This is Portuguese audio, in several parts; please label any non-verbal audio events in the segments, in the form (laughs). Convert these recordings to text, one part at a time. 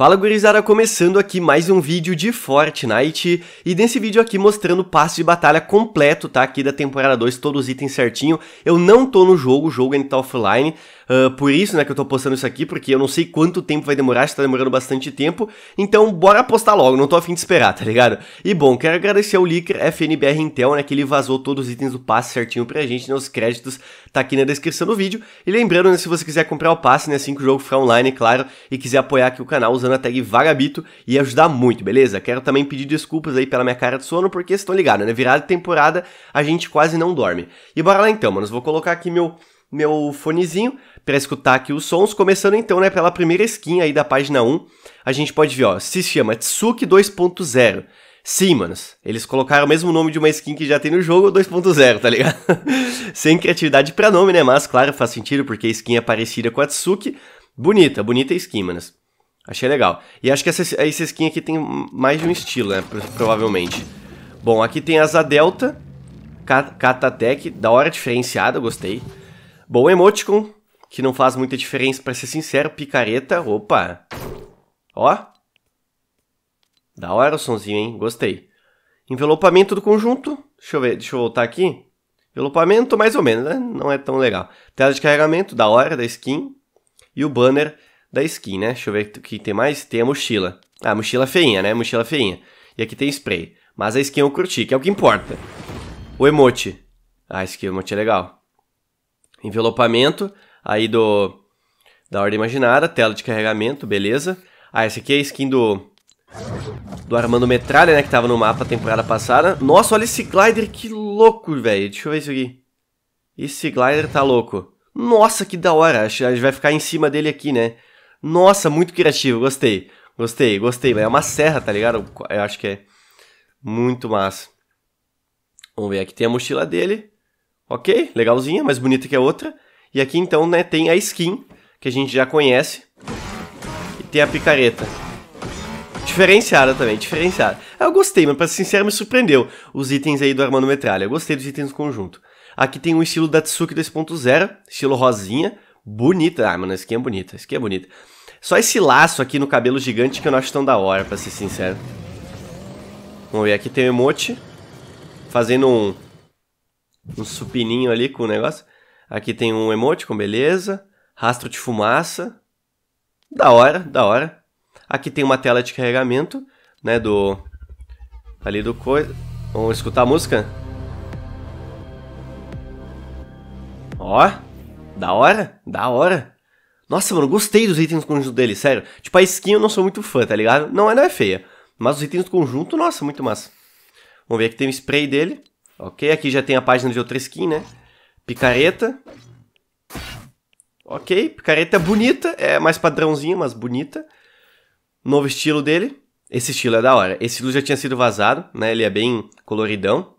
Fala gurizada, começando aqui mais um vídeo de Fortnite e nesse vídeo aqui mostrando o passe de batalha completo, tá? Aqui da temporada 2, todos os itens certinho. Eu não tô no jogo, o jogo ainda tá offline, ah, por isso, né, que eu tô postando isso aqui, porque eu não sei quanto tempo vai demorar, está demorando bastante tempo. Então, bora postar logo, não tô afim de esperar, tá ligado? E bom, quero agradecer ao Licker FNBR Intel, né, que ele vazou todos os itens do passe certinho pra gente, né, os créditos tá aqui na descrição do vídeo. E lembrando, né, se você quiser comprar o passe, né, assim que o jogo ficar online, claro, e quiser apoiar aqui o canal usando a tag Vagabito, ia ajudar muito, beleza? Quero também pedir desculpas aí pela minha cara de sono, porque vocês estão ligados, né, virada temporada a gente quase não dorme. E bora lá então, manos, vou colocar aqui meu meu fonezinho para escutar aqui os sons, começando então, né, pela primeira skin aí da página 1, a gente pode ver, ó, se chama Tsuki 2.0. Sim, manos, eles colocaram o mesmo nome de uma skin que já tem no jogo 2.0, tá ligado? (laughs) Sem criatividade para nome, né, mas claro, faz sentido porque a skin é parecida com a Tsuki. Bonita, bonita skin, manos. Achei legal. E acho que essa, essa skin aqui tem mais de um estilo, né, provavelmente. Bom, aqui tem asa delta, Katatec, da hora diferenciada, gostei. Bom, emoticon, que não faz muita diferença, para ser sincero, picareta, opa. Ó. Da hora o sonzinho, hein? Gostei. Envelopamento do conjunto. Deixa eu ver, deixa eu voltar aqui. Envelopamento, mais ou menos, né? Não é tão legal. Tela de carregamento, da hora, da skin. E o banner da skin, né? Deixa eu ver o que tem mais. Tem a mochila. Ah, mochila feinha, né? Mochila feinha. E aqui tem spray. Mas a skin eu curti, que é o que importa. O emote. Ah, esse aqui, o emote é legal. Envelopamento aí do da ordem imaginária, tela de carregamento, beleza. Ah, esse aqui é a skin do do Armando Metralha, né, que tava no mapa temporada passada. Nossa, olha esse glider, que louco, velho. Deixa eu ver isso aqui. Esse glider tá louco. Nossa, que da hora. A gente vai ficar em cima dele aqui, né? Nossa, muito criativo, gostei. Gostei, gostei. É uma serra, tá ligado? Eu acho que é muito massa. Vamos ver, aqui tem a mochila dele. Ok, legalzinha, mais bonita que a outra. E aqui então, né, tem a skin, que a gente já conhece. E tem a picareta. Diferenciada também, diferenciada. Eu gostei, mas pra ser sincero, me surpreendeu os itens aí do Armando Metralha. Eu gostei dos itens do conjunto. Aqui tem o estilo da tsuki 2.0, estilo rosinha. Bonita. Ah, mano, a skin é bonita, a skin é bonita. Só esse laço aqui no cabelo gigante que eu não acho tão da hora, pra ser sincero. Vamos ver, aqui tem o um emote. Fazendo um... Um supininho ali com o negócio. Aqui tem um com beleza. Rastro de fumaça. Da hora, da hora. Aqui tem uma tela de carregamento, né, do... Ali do coisa... Vamos escutar a música? Ó, da hora, da hora. Nossa, mano, gostei dos itens do conjunto dele, sério. Tipo, a skin eu não sou muito fã, tá ligado? Não, ela é, é feia. Mas os itens do conjunto, nossa, muito massa. Vamos ver, aqui tem o spray dele. Ok, aqui já tem a página de outra skin, né? Picareta. Ok, picareta é bonita, é mais padrãozinho, mas bonita. Novo estilo dele. Esse estilo é da hora. Esse estilo já tinha sido vazado, né? Ele é bem coloridão.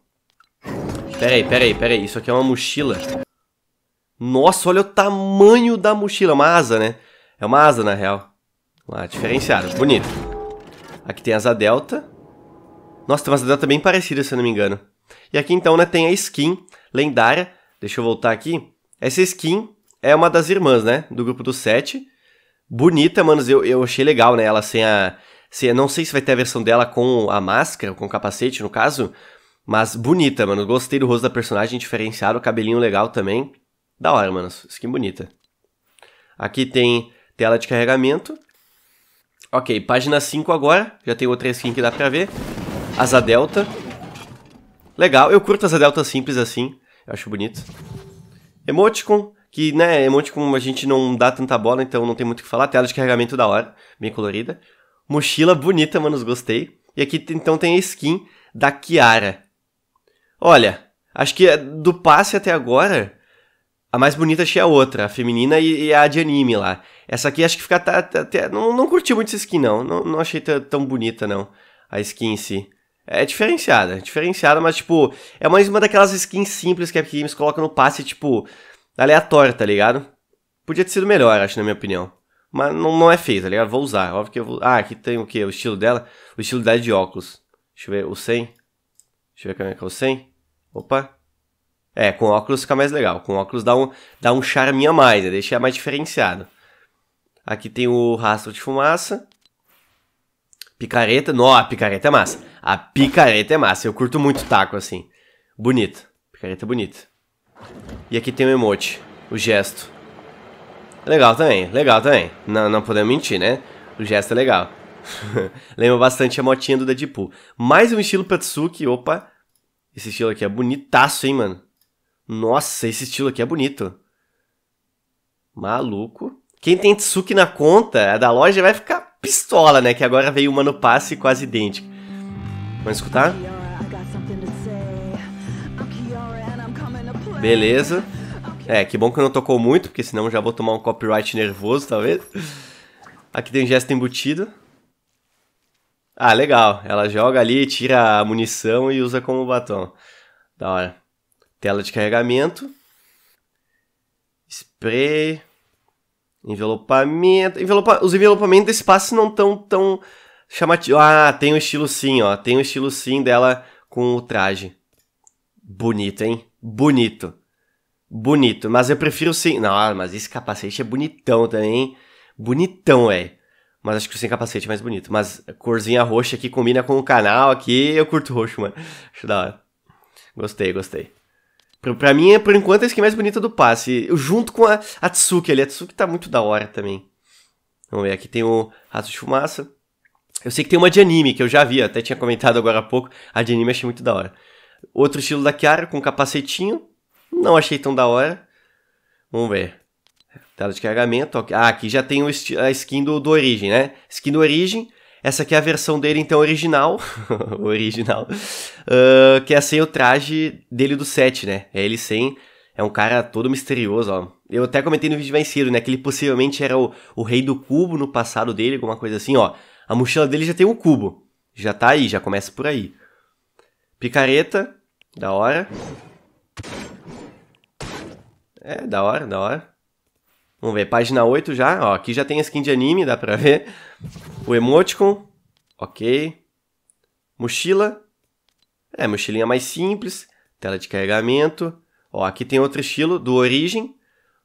Pera aí, pera aí, pera aí. Isso aqui é uma mochila. Nossa, olha o tamanho da mochila. É uma asa, né? É uma asa, na real. Ah, diferenciado. Bonito. Aqui tem asa delta. Nossa, tem uma asa delta bem parecida, se eu não me engano. E aqui, então, né, tem a skin lendária Deixa eu voltar aqui. Essa skin é uma das irmãs, né? Do grupo dos sete. Bonita, mano. Eu, eu achei legal, né? Ela sem a. Sem, não sei se vai ter a versão dela com a máscara, com o capacete, no caso. Mas bonita, mano. Gostei do rosto da personagem, diferenciado. Cabelinho legal também. Da hora, mano. Skin bonita. Aqui tem tela de carregamento. Ok, página 5 agora. Já tem outra skin que dá pra ver. Asa Delta. Legal, eu curto asa Delta simples assim acho bonito. Emoticon, que, né, Emoticon a gente não dá tanta bola, então não tem muito o que falar. Tela de carregamento da hora, bem colorida. Mochila bonita, manos, gostei. E aqui então tem a skin da Kiara. Olha, acho que é do passe até agora, a mais bonita achei a outra, a feminina e, e a de anime lá. Essa aqui acho que fica até. não, não curti muito essa skin, não. Não, não achei tão bonita, não. A skin em si. É diferenciada, é diferenciada, mas tipo, é mais uma daquelas skins simples que a Epic Games coloca no passe, tipo, aleatório, tá ligado? Podia ter sido melhor, acho, na minha opinião. Mas não, não é feio, tá ligado? Vou usar, óbvio que eu vou... Ah, aqui tem o que? O estilo dela? O estilo dela é de óculos. Deixa eu ver, o 100. Deixa eu ver como é que é o 100. Opa. É, com óculos fica mais legal. Com óculos dá um, dá um charminho a mais, né? deixa mais diferenciado. Aqui tem o rastro de fumaça. Picareta, não, a picareta é massa. A picareta é massa, eu curto muito taco assim. Bonito, picareta é bonito. E aqui tem o emote, o gesto. Legal também, legal também. Não, não podemos mentir, né? O gesto é legal. (laughs) Lembra bastante a motinha do Deadpool. Mais um estilo Patsuki, opa. Esse estilo aqui é bonitaço, hein, mano. Nossa, esse estilo aqui é bonito. Maluco. Quem tem Tsuki na conta da loja vai ficar pistola, né? Que agora veio uma no passe quase idêntica. Vamos escutar? Beleza. É, que bom que não tocou muito, porque senão já vou tomar um copyright nervoso, talvez. Aqui tem um gesto embutido. Ah, legal. Ela joga ali, tira a munição e usa como batom. Da hora. Tela de carregamento. Spray. Envelopamento. Envelopa, os envelopamentos desse passe não tão tão chamativo. Ah, tem o um estilo sim, ó. Tem o um estilo sim dela com o traje. Bonito, hein? Bonito. Bonito. Mas eu prefiro sim. Não, mas esse capacete é bonitão também, hein? Bonitão, é Mas acho que o sem capacete é mais bonito. Mas a corzinha roxa aqui combina com o canal aqui. Eu curto roxo, mano. Acho da hora. Gostei, gostei. Pra, pra mim, é, por enquanto, é a skin mais bonita do passe. Eu, junto com a, Atsuki ali. A Tsuki tá muito da hora também. Vamos ver, aqui tem o Rato de Fumaça. Eu sei que tem uma de anime, que eu já vi, até tinha comentado agora há pouco. A de anime achei muito da hora. Outro estilo da Kiara, com capacetinho. Não achei tão da hora. Vamos ver. Tela de carregamento. Ah, aqui já tem a skin do, do Origem, né? Skin do Origem essa aqui é a versão dele, então, original. (laughs) original. Uh, que é sem o traje dele do set, né? É ele sem. É um cara todo misterioso, ó. Eu até comentei no vídeo mais cedo, né? Que ele possivelmente era o, o rei do cubo no passado dele, alguma coisa assim, ó. A mochila dele já tem um cubo. Já tá aí, já começa por aí. Picareta. Da hora. É, da hora, da hora. Vamos ver, página 8 já. Ó, aqui já tem a skin de anime, dá pra ver. O emoticon. Ok. Mochila. É, mochilinha mais simples. Tela de carregamento. Ó, aqui tem outro estilo do Origem.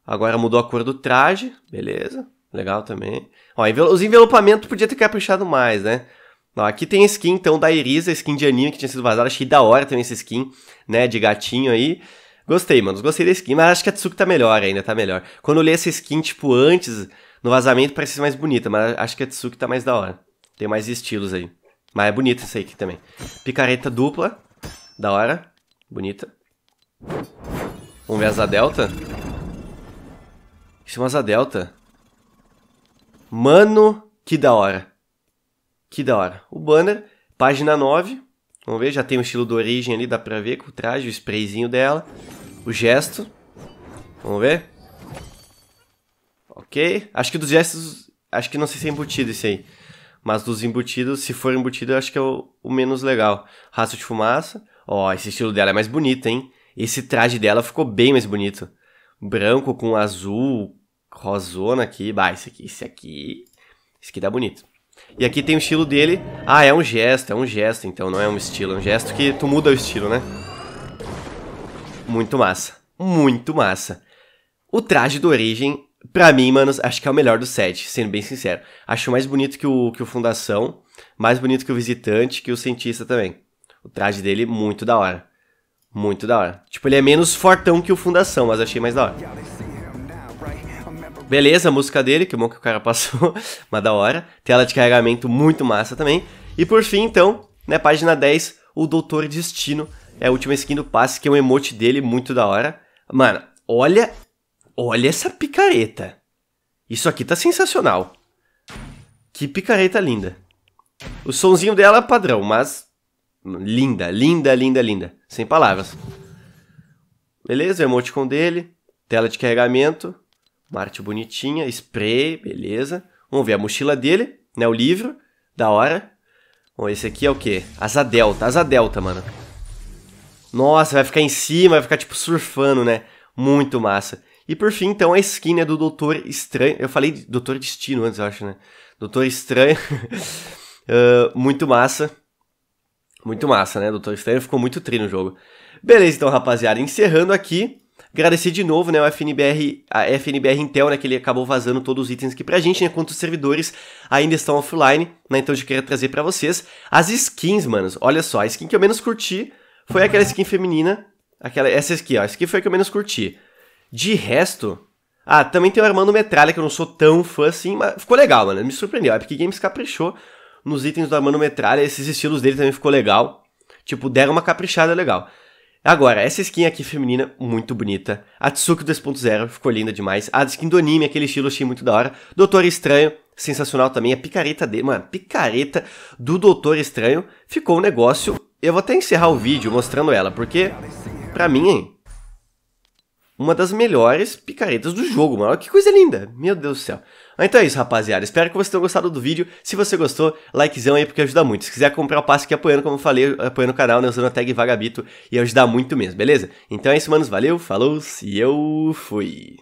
Agora mudou a cor do traje. Beleza. Legal também. Ó, envel os envelopamentos podia ter caprichado mais, né? Ó, aqui tem a skin, então, da Irisa, skin de anime que tinha sido vazada. Achei da hora também essa skin, né? De gatinho aí. Gostei, mano. Gostei da skin, mas acho que a Tsuki tá melhor ainda, tá melhor. Quando eu li essa skin, tipo, antes, no vazamento, parecia mais bonita, mas acho que a Tsuki tá mais da hora. Tem mais estilos aí. Mas é bonita essa aqui também. Picareta dupla. Da hora. Bonita. Vamos ver as asa delta. Isso é uma delta. Mano, que da hora. Que da hora. O banner, página 9. Vamos ver, já tem o estilo do origem ali, dá pra ver, com o traje, o sprayzinho dela o gesto. Vamos ver. Ok. Acho que dos gestos... Acho que não sei se é embutido esse aí. Mas dos embutidos, se for embutido, eu acho que é o, o menos legal. Rastro de fumaça. Ó, oh, esse estilo dela é mais bonito, hein? Esse traje dela ficou bem mais bonito. Branco com azul, rosona aqui. Bah, esse aqui, esse aqui... Esse aqui dá bonito. E aqui tem o estilo dele. Ah, é um gesto, é um gesto, então não é um estilo. É um gesto que tu muda o estilo, né? Muito massa. Muito massa. O traje do Origem, pra mim, mano, acho que é o melhor do set, sendo bem sincero. Acho mais bonito que o, que o Fundação, mais bonito que o Visitante, que o Cientista também. O traje dele, muito da hora. Muito da hora. Tipo, ele é menos fortão que o Fundação, mas achei mais da hora. Beleza, a música dele, que bom que o cara (laughs) passou, mas da hora. Tela de carregamento muito massa também. E por fim, então, né, página 10, o Doutor Destino é a última skin do passe, que é um emote dele muito da hora. Mano, olha. Olha essa picareta. Isso aqui tá sensacional. Que picareta linda. O sonzinho dela é padrão, mas. Linda, linda, linda, linda. Sem palavras. Beleza, o com dele. Tela de carregamento. Marte bonitinha. Spray, beleza. Vamos ver a mochila dele, né? O livro. Da hora. Bom, esse aqui é o quê? Asa Delta. Asa Delta, mano. Nossa, vai ficar em cima, vai ficar tipo surfando, né? Muito massa. E por fim, então, a skin né, do Doutor Estranho. Eu falei Doutor Destino antes, eu acho, né? Doutor Estranho. uh, (laughs) muito massa. Muito massa, né? Doutor Estranho ficou muito tri no jogo. Beleza, então, rapaziada. Encerrando aqui. Agradecer de novo, né, o FNBR, a FNBR Intel, né, que ele acabou vazando todos os itens aqui pra gente, enquanto né, os servidores ainda estão offline, né, então eu já queria trazer para vocês as skins, manos. Olha só, a skin que eu menos curti foi aquela skin feminina. Aquela, essa skin, ó. Essa skin foi a que eu menos curti. De resto. Ah, também tem o Armando Metralha, que eu não sou tão fã assim, mas ficou legal, mano. Me surpreendeu. A é Epic Games caprichou nos itens do Armando Metralha. Esses estilos dele também ficou legal. Tipo, deram uma caprichada legal. Agora, essa skin aqui feminina, muito bonita. A Tsuki 2.0 ficou linda demais. A skin do anime, aquele estilo, achei muito da hora. Doutor Estranho, sensacional também. A picareta dele, mano, picareta do Doutor Estranho. Ficou um negócio eu vou até encerrar o vídeo mostrando ela, porque, pra mim, uma das melhores picaretas do jogo, mano. Que coisa linda, meu Deus do céu. Então é isso, rapaziada. Espero que vocês tenham gostado do vídeo. Se você gostou, likezão aí, porque ajuda muito. Se quiser comprar o passe aqui apoiando, como eu falei, apoiando o canal, né, usando a tag Vagabito, e ajudar muito mesmo, beleza? Então é isso, manos. Valeu, falou, e eu fui.